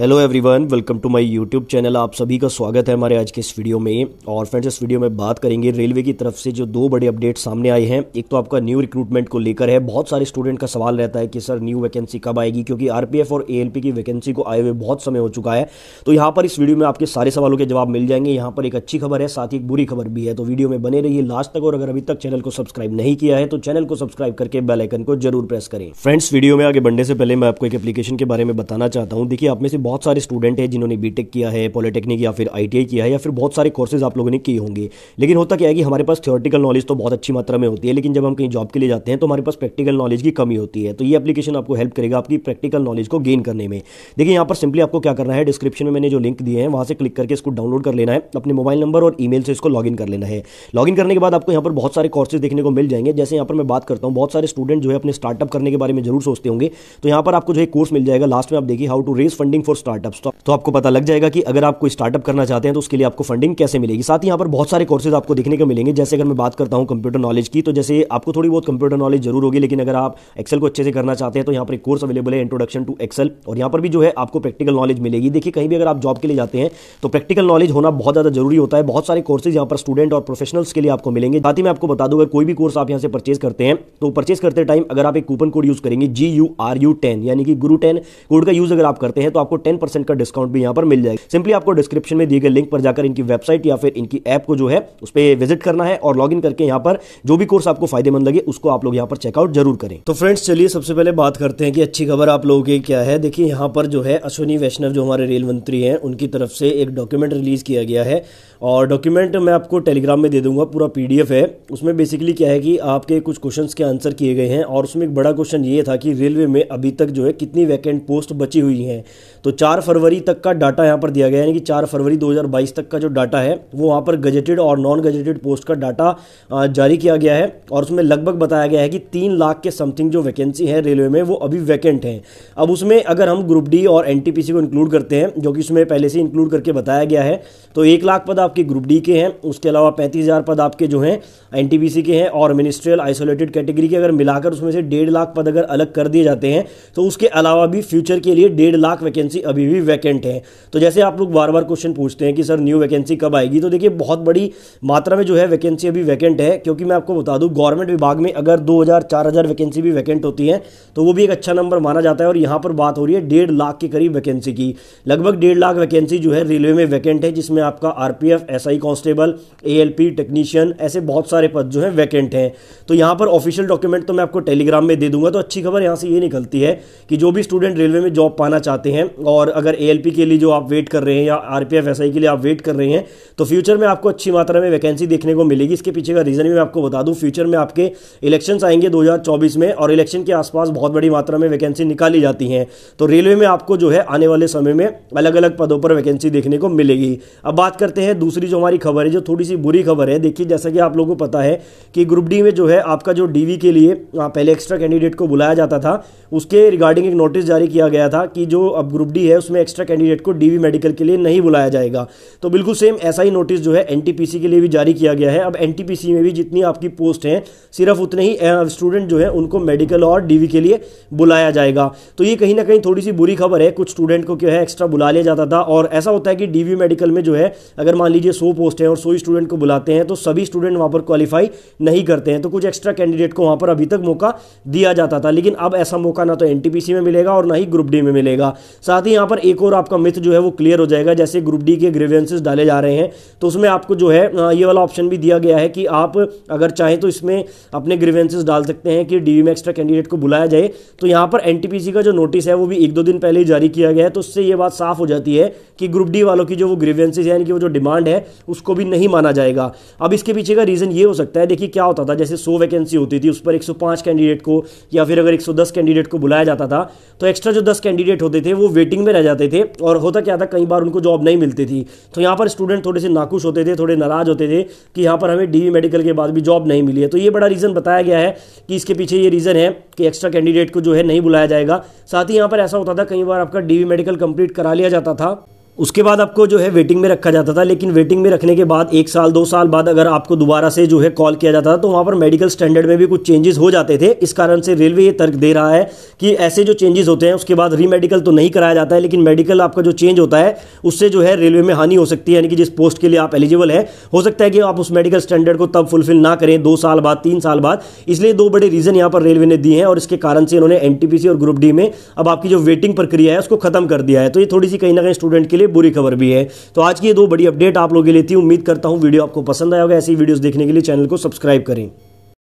hello everyone welcome to my YouTube channel आप सभी का स्वागत है हमारे आज के इस वीडियो में और फ्रेंड्स इस वीडियो में बात करेंगे रेलवे की तरफ से जो दो बड़े अपडेट सामने आए हैं एक तो आपका न्यू रिक्रूटमेंट को लेकर है बहुत सारे स्टूडेंट का सवाल रहता है कि सर न्यू वैकेंसी कब आएगी क्योंकि आरपीएफ और एएलपी की वैकेंसी को आए हुए बहुत समय हो चुका है तो यहाँ पर इस वीडियो में आपके सारे सवालों के जवाब मिल जाएंगे यहाँ पर एक अच्छी खबर है साथ ही एक बुरी खबर भी है तो वीडियो में बने रही लास्ट तक और अगर अभी तक चैनल को सब्सक्राइब नहीं किया है तो चैनल को सब्सक्राइब करके बेलाइकन को जरूर प्रेस करें फ्रेंड्स वीडियो में आगे बढ़ने से पहले मैं आपको एक एप्लीकेशन के बारे में बताना चाहता हूँ देखिए आप में से बहुत सारे स्टूडेंट हैं जिन्होंने बी किया है पॉलिटेक्निक या फिर आई किया है या फिर बहुत सारे कोर्सेज आप लोगों ने किए होंगे लेकिन होता क्या है कि हमारे पास थियोरटिकल नॉलेज तो बहुत अच्छी मात्रा में होती है लेकिन जब हम कहीं जॉब के लिए जाते हैं तो हमारे पास प्रैक्टिकल नॉलेज की कमी होती है तो ये एप्लीकेशन आपको हेल्प करेगा आपकी प्रैक्टिकल नॉलेज को गेन करने में देखिए यहाँ पर सिंपली आपको क्या करना है डिस्क्रिप्शन में मैंने जो लिंक दिए हैं वहाँ से क्लिक करके इसको डाउनलोड कर लेना है अपने मोबाइल नंबर और ईमेल से इसको लॉग कर लेना है लॉग करने के बाद आपको यहाँ पर बहुत सारे कोर्सेज देखने को मिल जाएंगे जैसे यहाँ पर मैं बात करता हूँ बहुत सारे स्टूडेंट जो है अपने स्टार्टअप करने के बारे में जरूर सोचते होंगे तो यहाँ पर आपको जो है कोर्स मिल जाएगा लास्ट में आप देखिए how to raise funding for startups तो आपको पता लग जाएगा कि अगर आप कोई स्टार्टअप करना चाहते हैं तो उसके लिए आपको फंडिंग कैसे मिलेगी साथ ही यहाँ पर बहुत सारे कोर्सेज आपको देखने को मिलेंगे जैसे अगर मैं बात करता हूँ कंप्यूटर नॉलेज की तो जैसे आपको थोड़ी बहुत कंप्यूटर नॉलेज जरूर होगी लेकिन अगर आप एक्सेल को अच्छे से करना चाहते हैं तो यहाँ पर एक कोर्स अवेलेबल है इंट्रोडक्शन टू एक्सेल और यहाँ पर भी जो है आपको प्रैक्टिकल नॉलेज मिलेगी देखिए कहीं भी अगर आप जॉब के लिए जाते हैं तो प्रैक्टिकल नॉलेज होना बहुत ज़्यादा जरूरी होता है बहुत सारे कोर्सेज यहाँ पर स्टूडेंट और प्रोफेशनल्स के लिए आपको मिलेंगे साथ ही मैं आपको बता दूंगा कोई भी कोर्स आप यहाँ से परचेज करते हैं तो परचेज करते टाइम अगर आप एक कूपन कोड यूज़ करेंगे G U R U ten यानी कि गुरु टेन कोड का यूज़ अगर आप करते हैं तो आपको टेन परसेंट का डिस्काउंट भी यहाँ पर मिल जाएगा सिंपली आपको डिस्क्रिप्शन में दिए गए लिंक पर जाकर इनकी वेबसाइट या फिर इनकी ऐप को जो है उस पर विजिट करना है और लॉग इन करके यहाँ पर जो भी कोर्स आपको फायदेमंद लगे उसको आप लोग यहाँ पर चेकआउट जरूर करें तो फ्रेंड्स चलिए सबसे पहले बात करते हैं कि अच्छी खबर आप लोगों की क्या है देखिए यहाँ पर जो है अश्विनी वैष्णव जो हमारे रेल मंत्री हैं उनकी तरफ से एक डॉक्यूमेंट रिलीज किया गया है और डॉक्यूमेंट मैं आपको टेलीग्राम में दे दूंगा पूरा पीडीएफ है उसमें बेसिकली क्या है कि आपके कुछ क्वेश्चंस के आंसर किए गए हैं और उसमें एक बड़ा क्वेश्चन ये था कि रेलवे में अभी तक जो है कितनी वैकेंट पोस्ट बची हुई हैं तो चार फरवरी तक का डाटा यहाँ पर दिया गया यानी कि चार फरवरी दो तक का जो डाटा है वो वहाँ पर गजेटेड और नॉन गजेटेड पोस्ट का डाटा जारी किया गया है और उसमें लगभग बताया गया है कि तीन लाख के समथिंग जो वैकेंसी है रेलवे में वो अभी वैकेंट हैं अब उसमें अगर हम ग्रुप डी और एन को इंक्लूड करते हैं जो कि उसमें पहले से इंक्लूड करके बताया गया है तो एक लाख पद आपके ग्रुप डी के हैं उसके अलावा पैंतीस हज़ार पद आपके जो हैं एन के हैं और मिनिस्ट्रियल आइसोलेटेड कैटेगरी के अगर मिलाकर उसमें से डेढ़ लाख पद अगर अलग कर दिए जाते हैं तो उसके अलावा भी फ्यूचर के लिए डेढ़ लाख वैकेंसी अभी भी वैकेंट है तो जैसे आप लोग बार बार क्वेश्चन पूछते हैं कि सर न्यू वैकेंसी कब आएगी तो देखिए बहुत बड़ी मात्रा में जो है वैकेंसी अभी वैकेंट है क्योंकि मैं आपको बता दूँ गवर्नमेंट विभाग में अगर दो हज़ार वैकेंसी भी वैकेंट होती है तो वो भी एक अच्छा नंबर माना जाता है और यहाँ पर बात हो रही है डेढ़ लाख के करीब वैकेंसी की लगभग डेढ़ लाख वैकेंसी जो है रेलवे में वैकेंट है जिसमें आपका RPF STF SI constable ALP technician ऐसे बहुत सारे पद जो हैं वैकेंट हैं तो यहाँ पर ऑफिशियल डॉक्यूमेंट तो मैं आपको टेलीग्राम में दे दूंगा तो अच्छी खबर यहाँ से ये निकलती है कि जो भी स्टूडेंट रेलवे में जॉब पाना चाहते हैं और अगर एएलपी के लिए जो आप वेट कर रहे हैं या आरपीएफ एसआई के लिए आप वेट कर रहे हैं तो फ्यूचर में आपको अच्छी मात्रा में वैकेंसी देखने को मिलेगी इसके पीछे का रीज़न भी मैं आपको बता दूँ फ्यूचर में आपके इलेक्शन आएंगे दो में और इलेक्शन के आसपास बहुत बड़ी मात्रा में वैकेंसी निकाली जाती हैं तो रेलवे में आपको जो है आने वाले समय में अलग अलग पदों पर वैकेंसी देखने को मिलेगी अब बात करते हैं दूसरी जो हमारी खबर है जो थोड़ी सी बुरी खबर है देखिए जैसा कि आप लोगों को पता है कि ग्रुप डी में जो है आपका जो डीवी के लिए पहले एक्स्ट्रा कैंडिडेट को बुलाया जाता था उसके रिगार्डिंग एक नोटिस जारी किया गया था कि जो अब ग्रुप डी है उसमें एक्स्ट्रा कैंडिडेट को डी मेडिकल के लिए नहीं बुलाया जाएगा तो बिल्कुल सेम ऐसा ही नोटिस जो है एनटीपीसी के लिए भी जारी किया गया है अब एनटीपीसी में भी जितनी आपकी पोस्ट हैं सिर्फ उतने ही स्टूडेंट जो है उनको मेडिकल और डीवी के लिए बुलाया जाएगा तो ये कहीं ना कहीं थोड़ी सी बुरी खबर है कुछ स्टूडेंट को क्या है एक्स्ट्रा बुला लिया जाता था और ऐसा होता है कि डीवी मेडिकल में जो है अगर मान लीजिए सौ पोस्ट हैं और सौ स्टूडेंट को बुलाते हैं तो सभी स्टूडेंट वहाँ पर क्वालिफाई नहीं करते हैं तो कुछ एक्स्ट्रा कैंडिडेट को वहाँ पर अभी तक मौका दिया जाता था लेकिन अब ऐसा मौका ना तो एन में मिलेगा और ना ही ग्रुप डी में मिलेगा साथ ही यहाँ पर एक और आपका मिथ जो है वो क्लियर हो जाएगा जैसे ग्रुप डी के ग्रीवेंसेज डाले जा रहे हैं तो उसमें आपको जो है ये वाला ऑप्शन भी दिया गया है कि आप अगर चाहें तो इसमें अपने ग्रीवेंसेज डाल सकते हैं कि डी में एक्स्ट्रा कैंडिडेट को बुलाया जाए तो यहाँ पर एन का जो नोटिस है वो भी एक दो दिन पहले ही जारी किया गया है तो उससे ये बात साफ हो जाती है कि ग्रुप डी वालों की जो वो ग्रीवेंसेज है यानी कि वो जो डिमांड डिमांड है उसको भी नहीं माना जाएगा अब इसके पीछे का रीज़न ये हो सकता है देखिए क्या होता था जैसे सौ वैकेंसी होती थी उस पर 105 कैंडिडेट को या फिर अगर 110 कैंडिडेट को बुलाया जाता था तो एक्स्ट्रा जो 10 कैंडिडेट होते थे वो वेटिंग में रह जाते थे और होता क्या था कई बार उनको जॉब नहीं मिलती थी तो यहाँ पर स्टूडेंट थोड़े से नाखुश होते थे थोड़े नाराज होते थे कि यहाँ पर हमें डी मेडिकल के बाद भी जॉब नहीं मिली है तो ये बड़ा रीज़न बताया गया है कि इसके पीछे ये रीज़न है कि एक्स्ट्रा कैंडिडेट को जो है नहीं बुलाया जाएगा साथ ही यहाँ पर ऐसा होता था कई बार आपका डीवी मेडिकल कंप्लीट करा लिया जाता था उसके बाद आपको जो है वेटिंग में रखा जाता था लेकिन वेटिंग में रखने के बाद एक साल दो साल बाद अगर आपको दोबारा से जो है कॉल किया जाता था तो वहाँ पर मेडिकल स्टैंडर्ड में भी कुछ चेंजेस हो जाते थे इस कारण से रेलवे ये तर्क दे रहा है कि ऐसे जो चेंजेस होते हैं उसके बाद रीमेडिकल तो नहीं कराया जाता है लेकिन मेडिकल आपका जो चेंज होता है उससे जो है रेलवे में हानि हो सकती है यानी कि जिस पोस्ट के लिए आप एलिजिबल है हो सकता है कि आप उस मेडिकल स्टैंडर्ड को तब फुलफिल ना करें दो साल बाद तीन साल बाद इसलिए दो बड़े रीज़न यहाँ पर रेलवे ने दिए हैं और इसके कारण से इन्होंने एन और ग्रुप डी में अब आपकी जो वेटिंग प्रक्रिया है उसको खत्म कर दिया है तो ये थोड़ी सी कहीं ना कहीं स्टूडेंट के लिए लिए बुरी खबर भी है तो आज की ये दो बड़ी अपडेट आप लोगों के लिए थी उम्मीद करता हूँ वीडियो आपको पसंद आया होगा ऐसी वीडियोस देखने के लिए चैनल को सब्सक्राइब करें